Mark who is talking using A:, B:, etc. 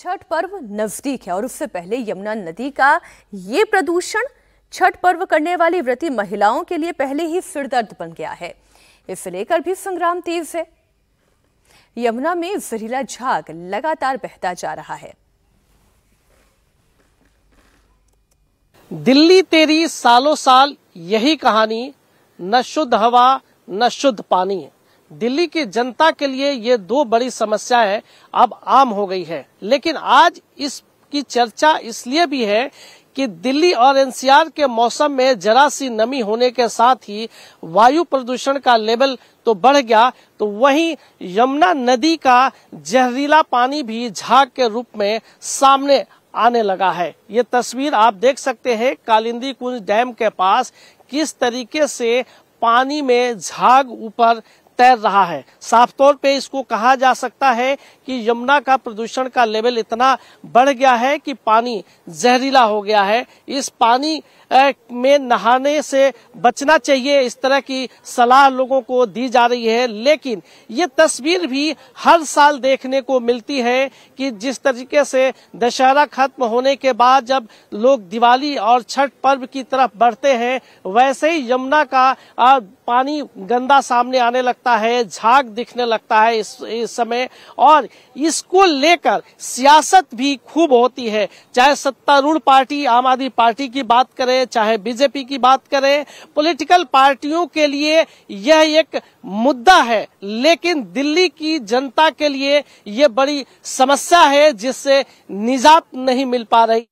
A: छठ पर्व नजदीक है और उससे पहले यमुना नदी का ये प्रदूषण छठ पर्व करने वाली व्रती महिलाओं के लिए पहले ही सिरदर्द बन गया है इसे लेकर भी संग्राम तेज है यमुना में जहरीला झाग लगातार बहता जा
B: रहा है दिल्ली तेरी सालों साल यही कहानी न शुद्ध हवा न शुद्ध पानी है दिल्ली की जनता के लिए ये दो बड़ी समस्याएं अब आम हो गई है लेकिन आज इसकी चर्चा इसलिए भी है कि दिल्ली और एनसीआर के मौसम में जरा सी नमी होने के साथ ही वायु प्रदूषण का लेवल तो बढ़ गया तो वहीं यमुना नदी का जहरीला पानी भी झाग के रूप में सामने आने लगा है ये तस्वीर आप देख सकते हैं कालिंदी कुंज डैम के पास किस तरीके से पानी में झाग ऊपर तैर रहा है साफ तौर पे इसको कहा जा सकता है कि यमुना का प्रदूषण का लेवल इतना बढ़ गया है कि पानी जहरीला हो गया है इस पानी में नहाने से बचना चाहिए इस तरह की सलाह लोगों को दी जा रही है लेकिन ये तस्वीर भी हर साल देखने को मिलती है कि जिस तरीके से दशहरा खत्म होने के बाद जब लोग दिवाली और छठ पर्व की तरफ बढ़ते हैं वैसे ही यमुना का पानी गंदा सामने आने लगता लगता है झाग दिखने लगता है इस इस समय और इसको लेकर सियासत भी खूब होती है चाहे सत्तारूढ़ पार्टी आम आदमी पार्टी की बात करें चाहे बीजेपी की बात करें पॉलिटिकल पार्टियों के लिए यह एक मुद्दा है लेकिन दिल्ली की जनता के लिए ये बड़ी समस्या है जिससे निजात नहीं मिल पा रही